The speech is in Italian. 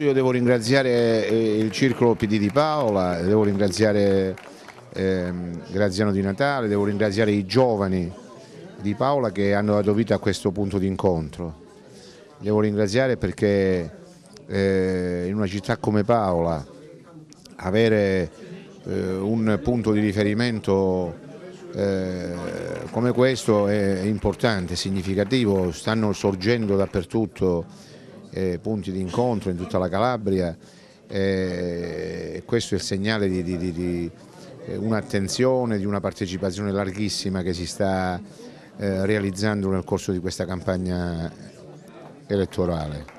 Io devo ringraziare eh, il circolo PD di Paola, devo ringraziare ehm, Graziano Di Natale, devo ringraziare i giovani di Paola che hanno dato vita a questo punto di incontro. Devo ringraziare perché eh, in una città come Paola avere eh, un punto di riferimento come questo è importante, significativo, stanno sorgendo dappertutto eh, punti di incontro in tutta la Calabria, eh, questo è il segnale di, di, di, di eh, un'attenzione, di una partecipazione larghissima che si sta eh, realizzando nel corso di questa campagna elettorale.